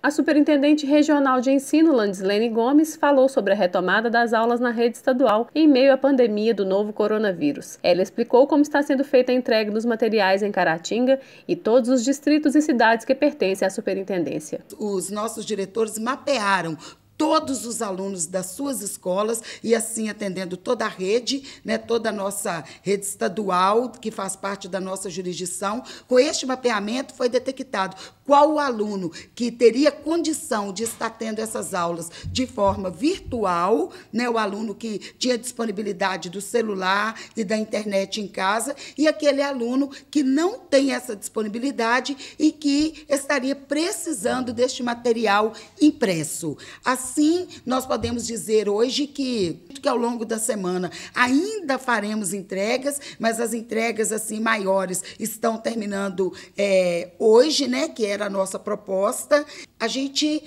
A Superintendente Regional de Ensino, Landislene Gomes, falou sobre a retomada das aulas na rede estadual em meio à pandemia do novo coronavírus. Ela explicou como está sendo feita a entrega dos materiais em Caratinga e todos os distritos e cidades que pertencem à superintendência. Os nossos diretores mapearam todos os alunos das suas escolas e assim atendendo toda a rede, né, toda a nossa rede estadual que faz parte da nossa jurisdição. Com este mapeamento foi detectado qual o aluno que teria condição de estar tendo essas aulas de forma virtual, né, o aluno que tinha disponibilidade do celular e da internet em casa, e aquele aluno que não tem essa disponibilidade e que estaria precisando deste material impresso. Assim, nós podemos dizer hoje que, que ao longo da semana ainda faremos entregas, mas as entregas assim maiores estão terminando é, hoje, né, que é era a nossa proposta. A gente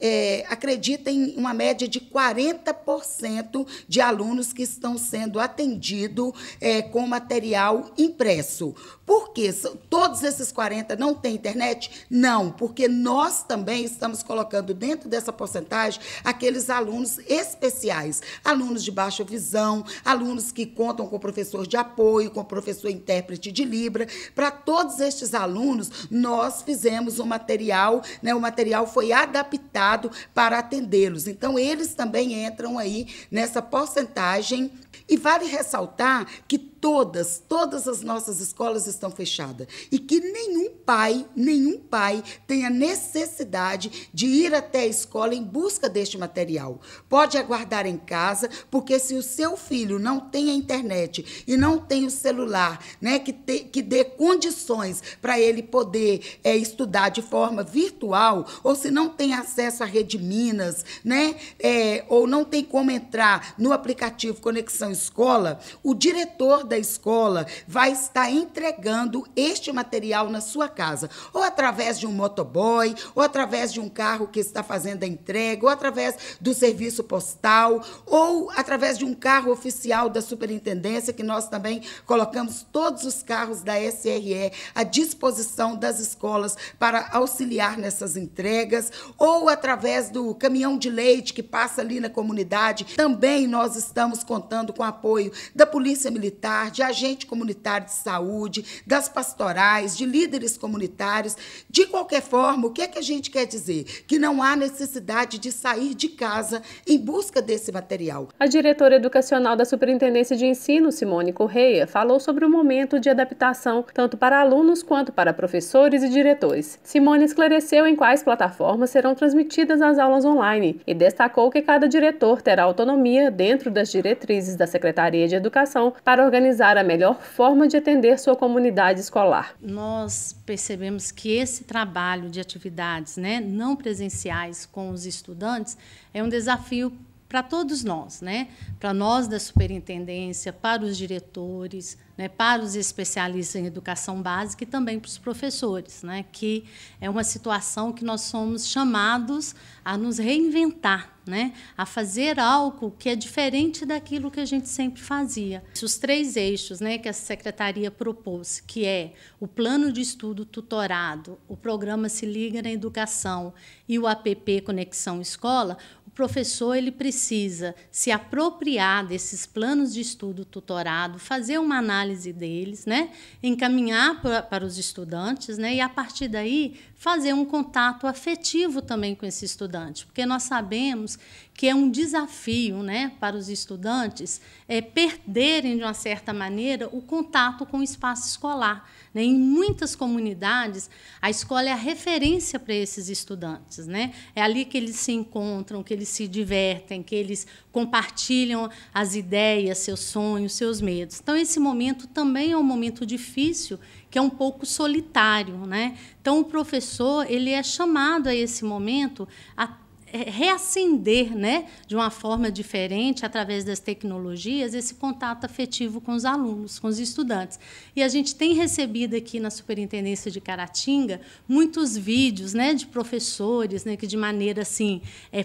é, acredita em uma média de 40% de alunos que estão sendo atendidos é, com material impresso. Por quê? Todos esses 40 não têm internet? Não, porque nós também estamos colocando dentro dessa porcentagem aqueles alunos especiais, alunos de baixa visão, alunos que contam com professor de apoio, com professor intérprete de Libra. Para todos estes alunos, nós fizemos o um material, né, o material foi adaptado para atendê-los. Então, eles também entram aí nessa porcentagem. E vale ressaltar que todas, todas as nossas escolas estão fechadas e que nenhum pai, nenhum pai tenha necessidade de ir até a escola em busca deste material. Pode aguardar em casa, porque se o seu filho não tem a internet e não tem o celular, né, que, te, que dê condições para ele poder é, estudar de forma virtual, ou se não tem acesso à rede Minas, né, é, ou não tem como entrar no aplicativo Conexão Escola, o diretor da escola vai estar entregando este material na sua casa, ou através de um motoboy, ou através de um carro que está fazendo a entrega, ou através do serviço postal, ou através de um carro oficial da superintendência, que nós também colocamos todos os carros da SRE à disposição das escolas para auxiliar nessas entregas, ou através do caminhão de leite que passa ali na comunidade. Também nós estamos contando com o apoio da Polícia Militar de agente comunitário de saúde, das pastorais, de líderes comunitários. De qualquer forma, o que, é que a gente quer dizer? Que não há necessidade de sair de casa em busca desse material. A diretora educacional da Superintendência de Ensino, Simone Correia, falou sobre o momento de adaptação tanto para alunos quanto para professores e diretores. Simone esclareceu em quais plataformas serão transmitidas as aulas online e destacou que cada diretor terá autonomia dentro das diretrizes da Secretaria de Educação para organizar a melhor forma de atender sua comunidade escolar. Nós percebemos que esse trabalho de atividades né, não presenciais com os estudantes é um desafio para todos nós, né? para nós da superintendência, para os diretores, né? para os especialistas em educação básica e também para os professores, né? que é uma situação que nós somos chamados a nos reinventar, né? a fazer algo que é diferente daquilo que a gente sempre fazia. Os três eixos né, que a secretaria propôs, que é o plano de estudo tutorado, o programa Se Liga na Educação e o APP Conexão Escola, professor ele precisa se apropriar desses planos de estudo tutorado, fazer uma análise deles, né? encaminhar pra, para os estudantes né? e, a partir daí, fazer um contato afetivo também com esse estudante, porque nós sabemos que é um desafio né, para os estudantes é, perderem, de uma certa maneira, o contato com o espaço escolar. Né? Em muitas comunidades, a escola é a referência para esses estudantes. Né? É ali que eles se encontram, que eles se divertem, que eles compartilham as ideias, seus sonhos, seus medos. Então, esse momento também é um momento difícil, que é um pouco solitário. Né? Então, o professor ele é chamado a esse momento a é, reacender, né, de uma forma diferente, através das tecnologias, esse contato afetivo com os alunos, com os estudantes. E a gente tem recebido aqui na Superintendência de Caratinga muitos vídeos né, de professores né, que, de maneira assim, é,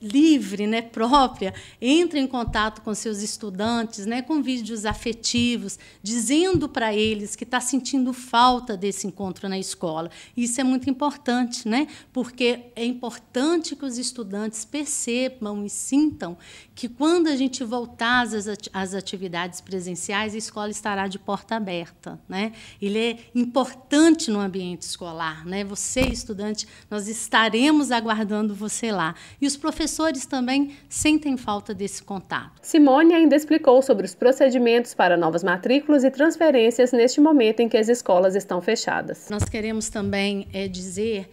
livre, né, própria, entra em contato com seus estudantes, né, com vídeos afetivos, dizendo para eles que está sentindo falta desse encontro na escola. Isso é muito importante, né, porque é importante que os estudantes percebam e sintam que quando a gente voltar às atividades presenciais, a escola estará de porta aberta, né. Ele é importante no ambiente escolar, né. Você estudante, nós estaremos aguardando você lá. E os professores professores também sentem falta desse contato. Simone ainda explicou sobre os procedimentos para novas matrículas e transferências neste momento em que as escolas estão fechadas. Nós queremos também é, dizer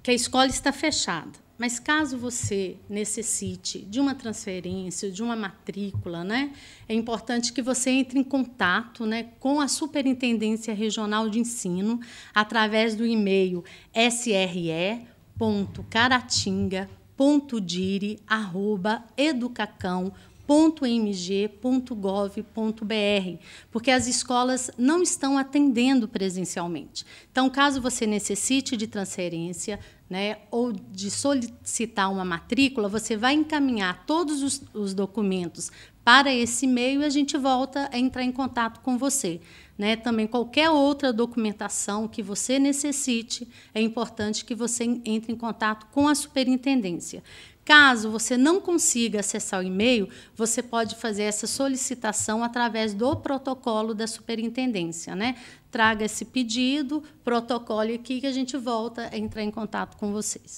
que a escola está fechada. Mas caso você necessite de uma transferência, de uma matrícula, né, é importante que você entre em contato né, com a Superintendência Regional de Ensino através do e-mail sre.caratinga.com www.dire.educacão.mg.gov.br, porque as escolas não estão atendendo presencialmente. Então, caso você necessite de transferência, né, ou de solicitar uma matrícula, você vai encaminhar todos os, os documentos para esse e-mail e a gente volta a entrar em contato com você. Né? Também qualquer outra documentação que você necessite, é importante que você entre em contato com a superintendência. Caso você não consiga acessar o e-mail, você pode fazer essa solicitação através do protocolo da superintendência, né? Traga esse pedido, protocole aqui que a gente volta a entrar em contato com vocês.